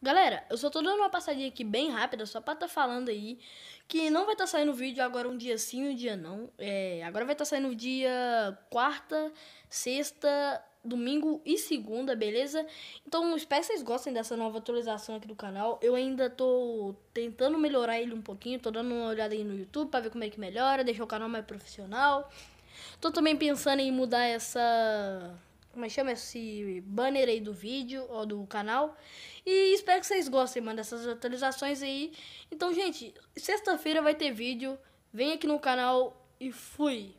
Galera, eu só tô dando uma passadinha aqui bem rápida, só pra tá falando aí que não vai tá saindo vídeo agora um dia sim, um dia não. É, agora vai tá saindo dia quarta, sexta, domingo e segunda, beleza? Então, espero que vocês gostem dessa nova atualização aqui do canal. Eu ainda tô tentando melhorar ele um pouquinho, tô dando uma olhada aí no YouTube pra ver como é que melhora, deixar o canal mais profissional. Tô também pensando em mudar essa como é chama esse banner aí do vídeo ou do canal. E espero que vocês gostem, mano, dessas atualizações aí. Então, gente, sexta-feira vai ter vídeo. Vem aqui no canal e fui!